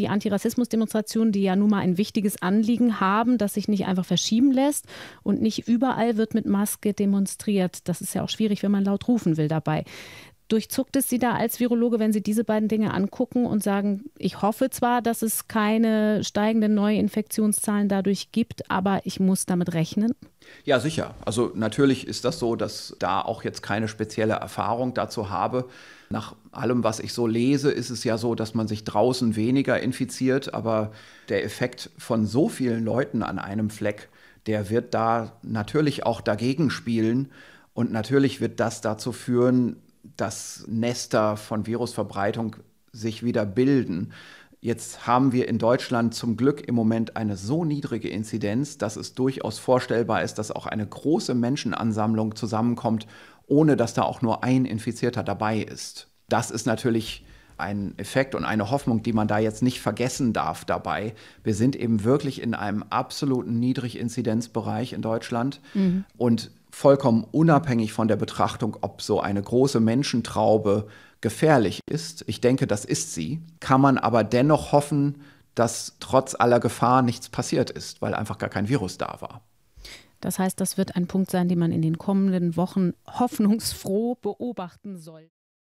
die Antirassismus-Demonstrationen, die ja nun mal ein wichtiges Anliegen haben, das sich nicht einfach verschieben lässt. Und nicht überall wird mit Maske demonstriert. Das ist ja auch schwierig, wenn man laut rufen will dabei. Durchzuckt es Sie da als Virologe, wenn Sie diese beiden Dinge angucken und sagen, ich hoffe zwar, dass es keine steigenden Neuinfektionszahlen dadurch gibt, aber ich muss damit rechnen. Ja, sicher. Also natürlich ist das so, dass da auch jetzt keine spezielle Erfahrung dazu habe. Nach allem, was ich so lese, ist es ja so, dass man sich draußen weniger infiziert, aber der Effekt von so vielen Leuten an einem Fleck, der wird da natürlich auch dagegen spielen. Und natürlich wird das dazu führen, dass Nester von Virusverbreitung sich wieder bilden. Jetzt haben wir in Deutschland zum Glück im Moment eine so niedrige Inzidenz, dass es durchaus vorstellbar ist, dass auch eine große Menschenansammlung zusammenkommt, ohne dass da auch nur ein Infizierter dabei ist. Das ist natürlich ein Effekt und eine Hoffnung, die man da jetzt nicht vergessen darf dabei. Wir sind eben wirklich in einem absoluten Niedriginzidenzbereich in Deutschland mhm. und vollkommen unabhängig von der Betrachtung, ob so eine große Menschentraube gefährlich ist, ich denke, das ist sie, kann man aber dennoch hoffen, dass trotz aller Gefahr nichts passiert ist, weil einfach gar kein Virus da war. Das heißt, das wird ein Punkt sein, den man in den kommenden Wochen hoffnungsfroh beobachten soll.